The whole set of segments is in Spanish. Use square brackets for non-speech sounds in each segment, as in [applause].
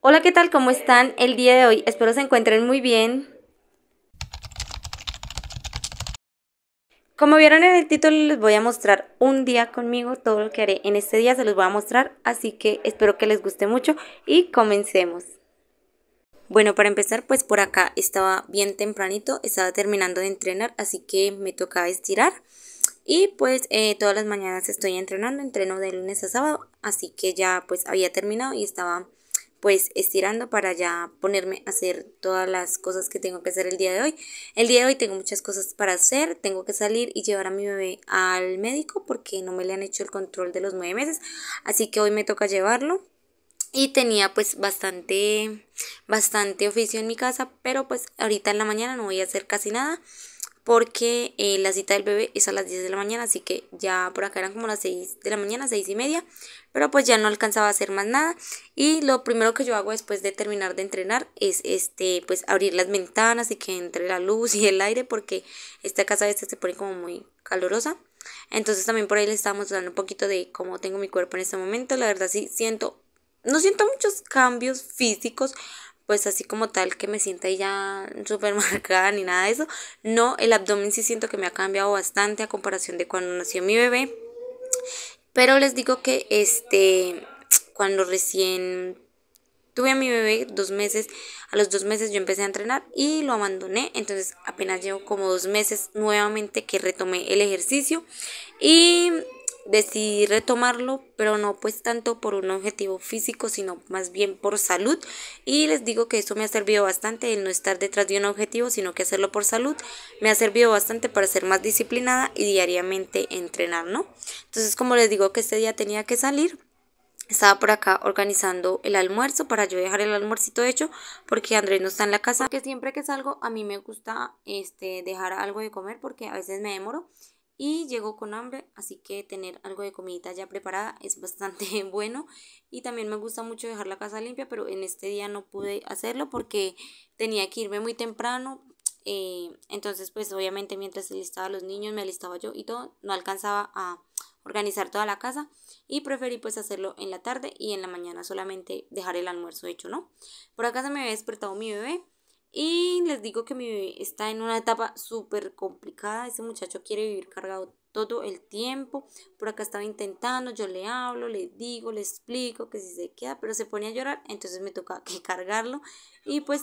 Hola, ¿qué tal? ¿Cómo están el día de hoy? Espero se encuentren muy bien. Como vieron en el título, les voy a mostrar un día conmigo, todo lo que haré en este día se los voy a mostrar, así que espero que les guste mucho y comencemos. Bueno, para empezar, pues por acá estaba bien tempranito, estaba terminando de entrenar, así que me tocaba estirar. Y pues eh, todas las mañanas estoy entrenando, entreno de lunes a sábado, así que ya pues había terminado y estaba pues estirando para ya ponerme a hacer todas las cosas que tengo que hacer el día de hoy. El día de hoy tengo muchas cosas para hacer, tengo que salir y llevar a mi bebé al médico porque no me le han hecho el control de los nueve meses, así que hoy me toca llevarlo. Y tenía pues bastante, bastante oficio en mi casa, pero pues ahorita en la mañana no voy a hacer casi nada porque eh, la cita del bebé es a las 10 de la mañana, así que ya por acá eran como las 6 de la mañana, 6 y media, pero pues ya no alcanzaba a hacer más nada y lo primero que yo hago después de terminar de entrenar es este, pues abrir las ventanas y que entre la luz y el aire porque esta casa a veces se pone como muy calurosa. Entonces también por ahí le estábamos dando un poquito de cómo tengo mi cuerpo en este momento. La verdad sí siento, no siento muchos cambios físicos, pues así como tal que me sienta ya [laughs] súper marcada ni nada de eso. No, el abdomen sí siento que me ha cambiado bastante a comparación de cuando nació mi bebé. Pero les digo que este, [tsk] cuando recién tuve a mi bebé dos meses, a los dos meses yo empecé a entrenar y lo abandoné, entonces apenas llevo como dos meses nuevamente que retomé el ejercicio y Decidí retomarlo, pero no pues tanto por un objetivo físico, sino más bien por salud. Y les digo que eso me ha servido bastante, el no estar detrás de un objetivo, sino que hacerlo por salud. Me ha servido bastante para ser más disciplinada y diariamente entrenar, ¿no? Entonces, como les digo que este día tenía que salir, estaba por acá organizando el almuerzo para yo dejar el almuercito hecho porque Andrés no está en la casa. Que siempre que salgo a mí me gusta este dejar algo de comer porque a veces me demoro y llegó con hambre, así que tener algo de comidita ya preparada es bastante [laughs] bueno y también me gusta mucho dejar la casa limpia, pero en este día no pude hacerlo porque tenía que irme muy temprano, eh, entonces pues obviamente mientras alistaba a los niños, me alistaba yo y todo, no alcanzaba a organizar toda la casa y preferí pues hacerlo en la tarde y en la mañana solamente dejar el almuerzo hecho, ¿no? Por acá se me había despertado mi bebé y les digo que mi bebé está en una etapa súper complicada. Ese muchacho quiere vivir cargado todo el tiempo. Por acá estaba intentando, yo le hablo, le digo, le explico que si se queda, pero se pone a llorar, entonces me toca [laughs] que cargarlo. Y pues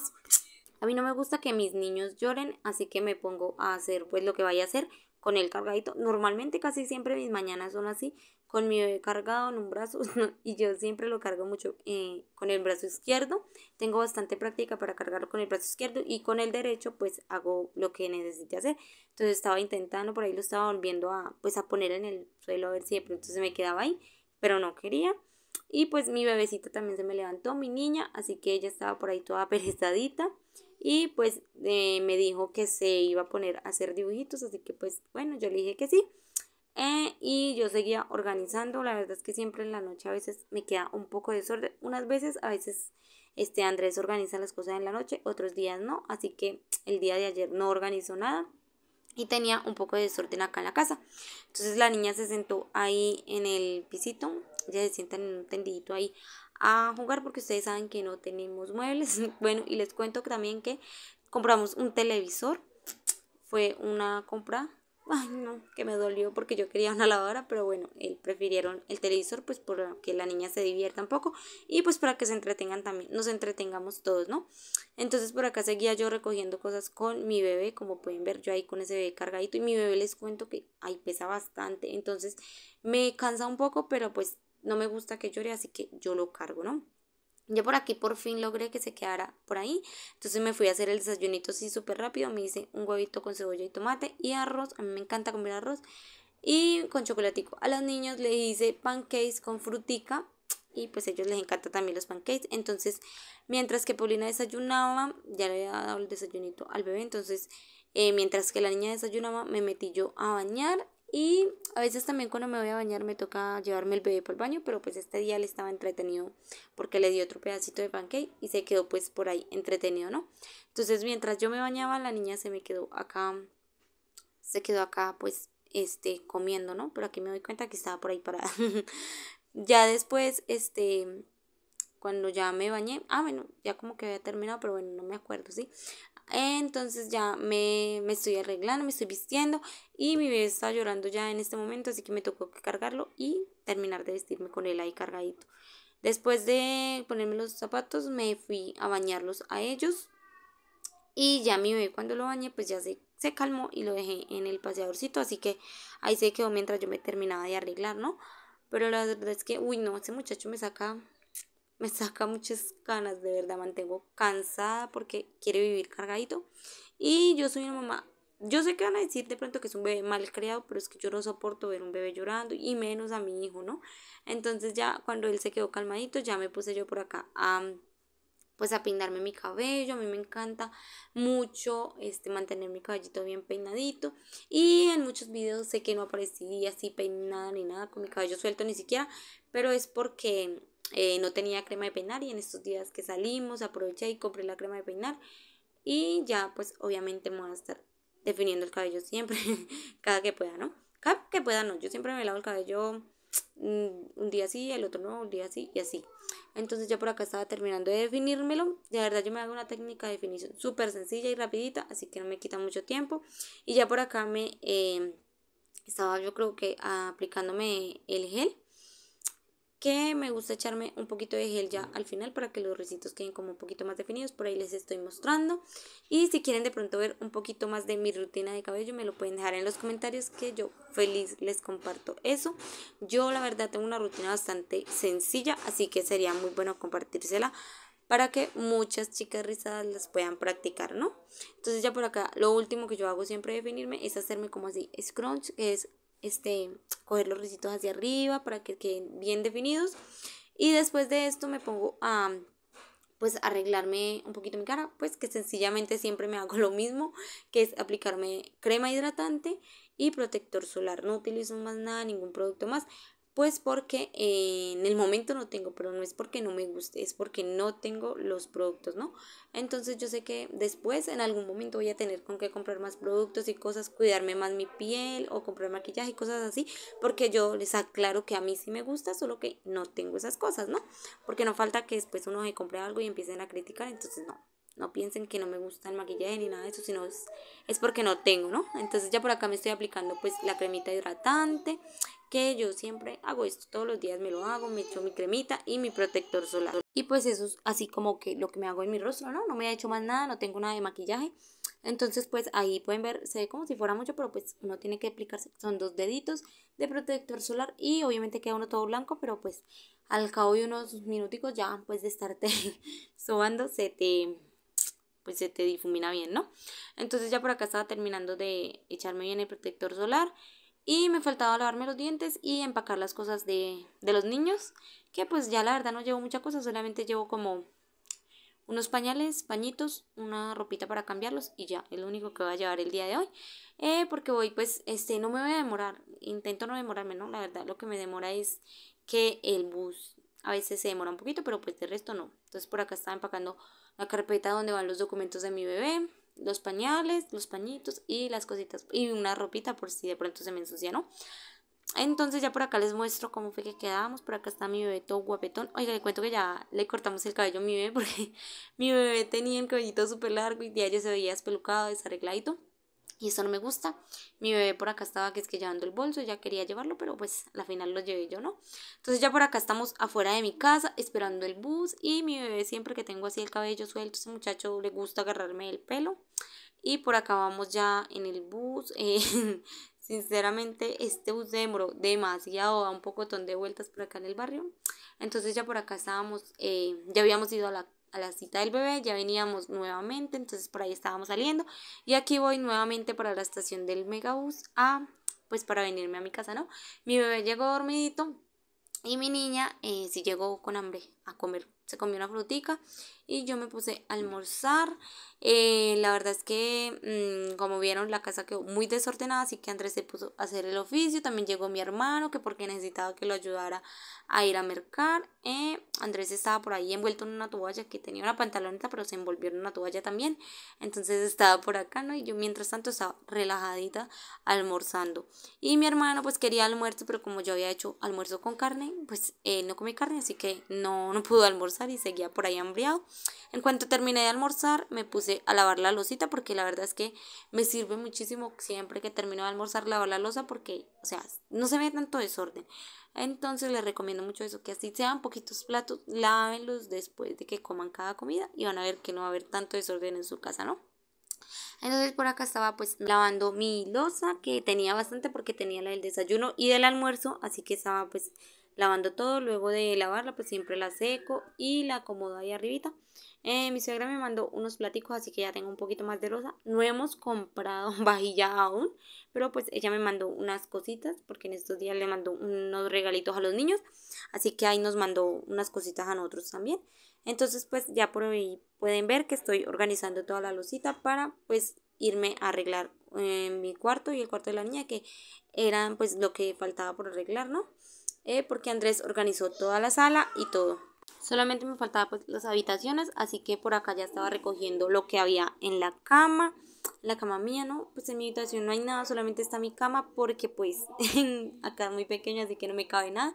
a mí no me gusta que mis niños lloren, así que me pongo a hacer pues lo que vaya a hacer con el cargadito. Normalmente casi siempre mis mañanas son así, con mi bebé cargado en un brazo [laughs] y yo siempre lo cargo mucho eh, con el brazo izquierdo. Tengo bastante práctica para cargarlo con el brazo izquierdo y con el derecho pues hago lo que necesite hacer. Entonces estaba intentando, por ahí lo estaba volviendo a pues a poner en el suelo a ver si de pronto se me quedaba ahí, pero no quería. Y pues mi bebecita también se me levantó, mi niña, así que ella estaba por ahí toda [laughs] perezadita y pues eh, me dijo que se iba a poner a hacer dibujitos, así que pues bueno, yo le dije que sí. Eh, y yo seguía organizando, la verdad es que siempre en la noche a veces me queda un poco de desorden, unas veces, a veces este Andrés organiza las cosas en la noche, otros días no, así que el día de ayer no organizó nada y tenía un poco de desorden acá en la casa. Entonces la niña se sentó ahí en el pisito, ya se sientan en un tendidito ahí a jugar porque ustedes saben que no tenemos muebles. [laughs] Bueno, y les cuento también que compramos un televisor, fue una compra Ay, no, que me dolió porque yo quería una lavadora, pero bueno, él prefirieron el televisor pues para que la niña se divierta un poco y pues para que se entretengan también, nos entretengamos todos, ¿no? Entonces por acá seguía yo recogiendo cosas con mi bebé, como pueden ver yo ahí con ese bebé cargadito y mi bebé les cuento que ahí pesa bastante, entonces me cansa un poco, pero pues no me gusta que llore, así que yo lo cargo, ¿no? Yo por aquí por fin logré que se quedara por ahí. Entonces me fui a hacer el desayunito así súper rápido. Me hice un huevito con cebolla y tomate y arroz. A mí me encanta comer arroz. Y con chocolatico. A los niños les hice pancakes con frutica. Y pues a ellos les encanta también los pancakes. Entonces, mientras que Paulina desayunaba, ya le había dado el desayunito al bebé. Entonces, eh, mientras que la niña desayunaba, me metí yo a bañar y a veces también cuando me voy a bañar me toca llevarme el bebé por el baño, pero pues este día le estaba entretenido porque le di otro pedacito de pancake y se quedó pues por ahí entretenido, ¿no? Entonces mientras yo me bañaba la niña se me quedó acá, se quedó acá pues este comiendo, ¿no? Pero aquí me doy cuenta que estaba por ahí parada. [laughs] ya después, este, cuando ya me bañé, ah, bueno, ya como que había terminado, pero bueno, no me acuerdo, ¿sí? Entonces ya me, estoy arreglando, me estoy vistiendo y mi bebé está llorando ya en este momento, así que me tocó cargarlo y terminar de vestirme con él ahí cargadito. Después de ponerme los zapatos me fui a bañarlos a ellos y ya mi bebé cuando lo bañé pues ya se, se calmó y lo dejé en el paseadorcito, así que ahí se quedó mientras yo me terminaba de arreglar, ¿no? Pero la verdad es que, uy no, ese muchacho me saca me saca muchas ganas, de verdad, mantengo cansada porque quiere vivir cargadito. Y yo soy una mamá, yo sé que van a decir de pronto que es un bebé mal creado, pero es que yo no soporto ver un bebé llorando y menos a mi hijo, ¿no? Entonces ya cuando él se quedó calmadito, ya me puse yo por acá a... pues a peinarme mi cabello, a mí me encanta mucho este, mantener mi cabellito bien peinadito y en muchos videos sé que no aparecí así peinada ni nada con mi cabello suelto ni siquiera, pero es porque eh, no tenía crema de peinar y en estos días que salimos aproveché y compré la crema de peinar y ya pues obviamente me voy a estar definiendo el cabello siempre, [laughs] cada que pueda, ¿no? Cada que pueda, no, yo siempre me lavo el cabello [tsk] mm, un día así, el otro no, un día así y así. Entonces ya por acá estaba terminando de definírmelo. De verdad yo me hago una técnica de definición súper sencilla y rapidita, así que no me quita mucho tiempo. Y ya por acá me em, estaba yo creo que ah, aplicándome el gel que me gusta echarme un poquito de gel ya al final para que los risitos queden como un poquito más definidos, por ahí les estoy mostrando. Y si quieren de pronto ver un poquito más de mi rutina de cabello, me lo pueden dejar en los comentarios que yo feliz les comparto eso. Yo la verdad tengo una rutina bastante sencilla, así que sería muy bueno compartírsela para que muchas chicas rizadas las puedan practicar, ¿no? Entonces ya por acá, lo último que yo hago siempre definirme es hacerme como así, scrunch, que es este, coger los risitos hacia arriba para que queden bien definidos. Y después de esto me pongo a pues arreglarme un poquito mi cara, pues que sencillamente siempre me [laughs] hago lo mismo, que es aplicarme crema hidratante y protector solar. No utilizo más nada, ningún producto más. Pues porque en el momento no tengo, pero no es porque no me guste, es porque no tengo los productos, ¿no? Entonces yo sé que después en algún momento voy a tener con qué comprar más productos y cosas, cuidarme más mi piel o comprar maquillaje y cosas así, porque yo les aclaro que a mí sí me gusta, solo que no tengo esas cosas, ¿no? Porque no falta que después uno se compre algo y empiecen a criticar, entonces no, no piensen que no me gusta el maquillaje ni nada de eso, sino es, es, porque no tengo, ¿no? Entonces ya por acá me estoy aplicando pues la cremita hidratante que yo siempre hago esto, todos los días me lo hago, me echo mi cremita y mi protector solar. Y pues eso es así como que lo que me hago en mi rostro, ¿no? No me he hecho más nada, no tengo nada de maquillaje. Entonces pues ahí pueden ver, se ve como si fuera mucho, pero pues uno tiene que aplicarse, son dos deditos de protector solar y obviamente queda uno todo blanco, pero pues al cabo de unos minuticos ya pues de estarte [laughs] sobando se te pues se te difumina bien, ¿no? Entonces ya por acá estaba terminando de echarme bien el protector solar y me faltaba lavarme los dientes y empacar las cosas de, de los niños, que pues ya la verdad no llevo muchas cosas, solamente llevo como unos pañales, pañitos, una ropita para cambiarlos y ya, es lo único que voy a llevar el día de hoy. Eh, porque voy, pues, este, no me voy a demorar, intento no demorarme, ¿no? La verdad, lo que me demora es que el bus a veces se demora un poquito, pero pues de resto no. Entonces por acá estaba empacando la carpeta donde van los documentos de mi bebé, los pañales, los pañitos y las cositas. Y una ropita por si de pronto se me ensucia, ¿no? Entonces ya por acá les muestro cómo fue que quedamos. Por acá está mi bebé todo guapetón. Oiga, le cuento que ya le cortamos el cabello a mi bebé [laughs] porque mi bebé tenía el cabellito súper largo y ya yo se veía espelucado, desarregladito. Y eso no me gusta. Mi bebé por acá estaba que es que llevando el bolso, ya quería llevarlo, pero pues la final lo llevé yo, ¿no? Entonces ya por acá estamos afuera de mi casa esperando el bus y mi bebé siempre que tengo así el cabello suelto, ese muchacho le gusta agarrarme el pelo. Y por acá vamos ya en el bus. Eh, [laughs] sinceramente, este bus demoró demasiado, da un poco de vueltas por acá en el barrio. Entonces ya por acá estábamos, eh, ya habíamos ido a la a la cita del bebé, ya veníamos nuevamente, entonces por ahí estábamos saliendo y aquí voy nuevamente para la estación del megabús a, pues para venirme a mi casa, ¿no? Mi bebé llegó dormidito y mi niña eh, sí llegó con hambre a comer se comió una frutica y yo me puse a almorzar. Eh, la verdad es que, mm, como vieron, la casa quedó muy desordenada, así que Andrés se puso a hacer el oficio. También llegó mi hermano, que porque necesitaba que lo ayudara a ir a mercar. Eh, Andrés estaba por ahí envuelto en una toalla, que tenía una pantaloneta, pero se envolvió en una toalla también. Entonces estaba por acá, ¿no? Y yo mientras tanto estaba relajadita almorzando. Y mi hermano pues quería almuerzo, pero como yo había hecho almuerzo con carne, pues él eh, no comí carne, así que no, no pudo almorzar y seguía por ahí hambriado. En cuanto terminé de almorzar, me puse a lavar la losita porque la verdad es que me sirve muchísimo siempre que termino de almorzar lavar la losa porque, o sea, no se ve tanto desorden. Entonces les recomiendo mucho eso, que así sean poquitos platos, lávenlos después de que coman cada comida y van a ver que no va a haber tanto desorden en su casa, ¿no? Entonces por acá estaba pues lavando mi losa que tenía bastante porque tenía la del desayuno y del almuerzo, así que estaba pues lavando todo. Luego de lavarla, pues siempre la seco y la acomodo ahí arribita. Eh, mi suegra me mandó unos platicos, así que ya tengo un poquito más de rosa. No hemos comprado [laughs] vajilla aún, pero pues ella me mandó unas cositas, porque en estos días le mandó unos regalitos a los niños. Así que ahí nos mandó unas cositas a nosotros también. Entonces pues ya por pueden ver que estoy organizando toda la losita para pues irme a arreglar eh, mi cuarto y el cuarto de la niña, que eran pues lo que faltaba por arreglar, ¿no? Eh, porque Andrés organizó toda la sala y todo. Solamente me faltaban pues, las habitaciones, así que por acá ya estaba recogiendo lo que había en la cama. La cama mía, ¿no? Pues en mi habitación no hay nada, solamente está mi cama porque pues [laughs] acá es muy pequeña, así que no me cabe nada.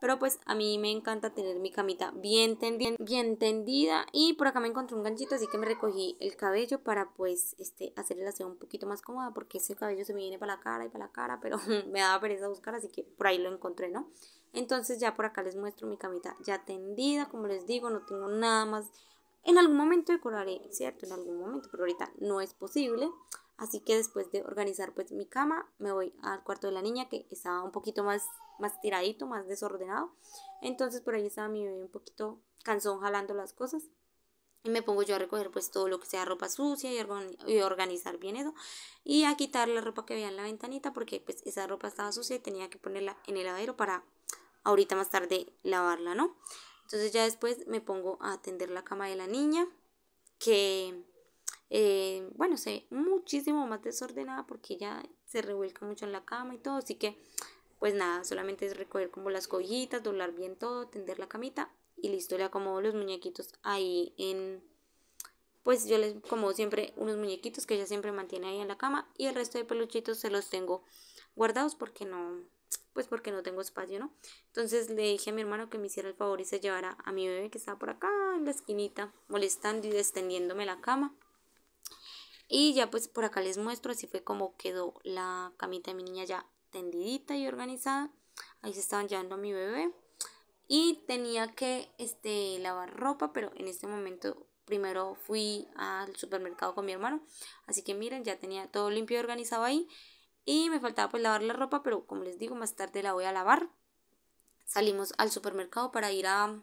Pero pues a mí me encanta tener mi camita bien tendida, bien tendida. Y por acá me encontré un ganchito, así que me recogí el cabello para pues este, hacer el un poquito más cómoda. Porque ese cabello se me viene para la cara y para la cara, pero [laughs] me daba pereza buscar, así que por ahí lo encontré, ¿no? Entonces ya por acá les muestro mi camita ya tendida. Como les digo, no tengo nada más. En algún momento decoraré, ¿cierto? En algún momento, pero ahorita no es posible. Así que después de organizar pues mi cama, me voy al cuarto de la niña que estaba un poquito más, más tiradito, más desordenado. Entonces por ahí estaba mi bebé un poquito cansón jalando las cosas. Y me pongo yo a recoger pues todo lo que sea ropa sucia y, organizar bien eso. Y a quitar la ropa que había en la ventanita porque pues esa ropa estaba sucia y tenía que ponerla en el lavadero para ahorita más tarde lavarla, ¿no? Entonces ya después me pongo a atender la cama de la niña que eh, bueno, se ve muchísimo más desordenada porque ella se revuelca mucho en la cama y todo. Así que, pues nada, solamente es recoger como las cojitas, doblar bien todo, tender la camita y listo. Le acomodo los muñequitos ahí en. Pues yo les como siempre unos muñequitos que ella siempre mantiene ahí en la cama y el resto de peluchitos se los tengo guardados porque no, pues porque no tengo espacio, ¿no? Entonces le dije a mi hermano que me hiciera el favor y se llevara a mi bebé que estaba por acá en la esquinita, molestando y extendiéndome la cama. Y ya pues por acá les muestro, así fue como quedó la camita de mi niña ya tendidita y organizada. Ahí se estaban llevando mi bebé. Y tenía que este, lavar ropa, pero en este momento primero fui al supermercado con mi hermano. Así que miren, ya tenía todo limpio y organizado ahí. Y me faltaba pues lavar la ropa, pero como les digo, más tarde la voy a lavar. Salimos al supermercado para ir a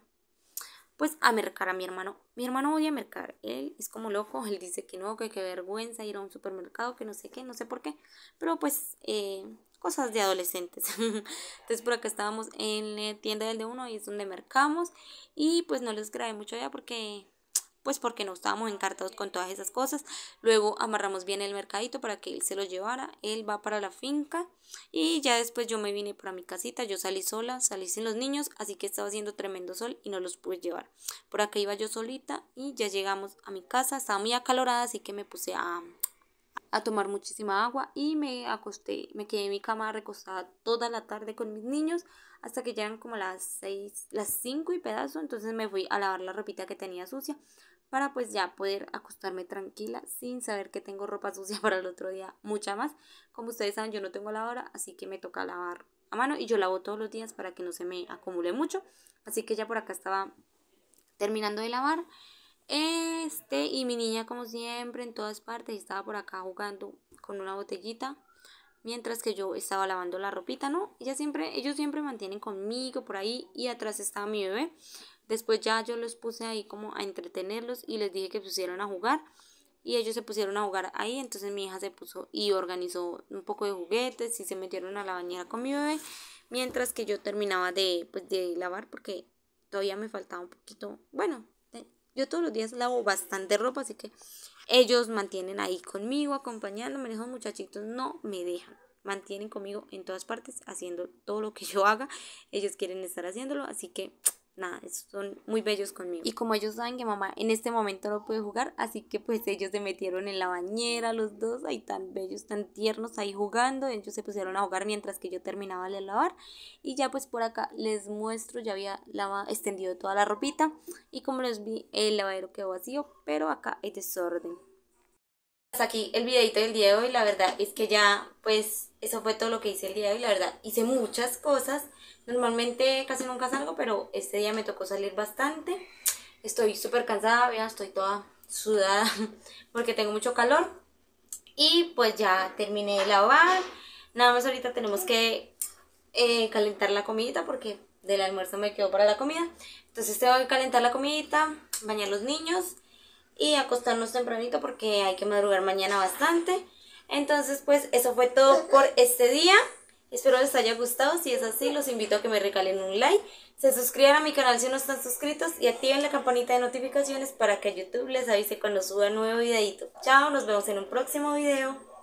pues a mercar a mi hermano. Mi hermano odia mercar, él es como loco, [laughs] él dice que no, que qué vergüenza ir a un supermercado, que no sé qué, no sé por qué, pero pues eh, cosas de adolescentes. [laughs] Entonces por acá estábamos en la tienda del de uno y es donde mercamos y pues no les grabé mucho ya porque pues porque no estábamos encartados con todas esas cosas. Luego amarramos bien el mercadito para que él se lo llevara, él va para la finca y ya después yo me vine para mi casita, yo salí sola, salí sin los niños, así que estaba haciendo tremendo sol y no los pude llevar. Por acá iba yo solita y ya llegamos a mi casa, estaba muy acalorada, así que me puse a, tomar muchísima agua y me acosté, me quedé en mi cama recostada toda la tarde con mis niños hasta que llegan como las 6, las 5 y pedazo, entonces me fui a lavar la ropita que tenía sucia para pues ya poder acostarme tranquila sin saber que tengo ropa [laughs] sucia para el otro día, mucha más. Como ustedes saben, yo no tengo lavadora, así que me toca lavar a mano y yo lavo todos los días para que no se me acumule mucho. Así que ya por acá estaba terminando de lavar. Este y mi niña como siempre en todas partes estaba por acá jugando con una botellita mientras que yo estaba lavando la ropita, ¿no? Ella siempre, ellos siempre mantienen conmigo por ahí y atrás estaba mi bebé. Después ya yo los puse ahí como a entretenerlos y les dije que pusieron a jugar y ellos se pusieron a jugar ahí, entonces mi hija se puso y organizó un poco de juguetes y se metieron a la bañera con mi bebé, mientras que yo terminaba de, pues, lavar porque todavía me faltaba un poquito, bueno, eh, yo todos los días lavo bastante ropa, así que ellos mantienen ahí conmigo, acompañándome, esos muchachitos no me dejan, mantienen conmigo en todas partes, haciendo todo lo que yo haga, ellos quieren estar haciéndolo, así que nada, son muy bellos conmigo. Y como ellos saben que mamá en este momento no puede jugar, así que pues ellos se metieron en la bañera los dos, ahí tan bellos, tan tiernos, ahí jugando, ellos se pusieron a jugar mientras que yo terminaba de lavar y ya pues por acá les muestro, ya había lavado extendido toda la ropita y como les vi el lavadero quedó vacío, pero acá hay desorden. Hasta aquí el videito del día de hoy, la verdad es que ya pues eso fue todo lo que hice el día de hoy, la verdad hice muchas cosas, Normalmente casi nunca salgo, pero este día me tocó salir bastante. Estoy súper cansada, estoy toda sudada [laughs] porque tengo mucho calor. Y pues ya terminé de lavar. Nada más ahorita tenemos que eh, calentar la comidita porque del almuerzo me quedó para la comida. Entonces tengo que calentar la comidita, bañar los niños y acostarnos tempranito porque hay que madrugar mañana bastante. Entonces pues eso fue todo por este día. Espero les haya gustado, si es así los invito a que me regalen un like, se suscriban a mi canal si no están suscritos y activen la campanita de notificaciones para que YouTube les avise cuando suba nuevo videito. Chao, nos vemos en un próximo video.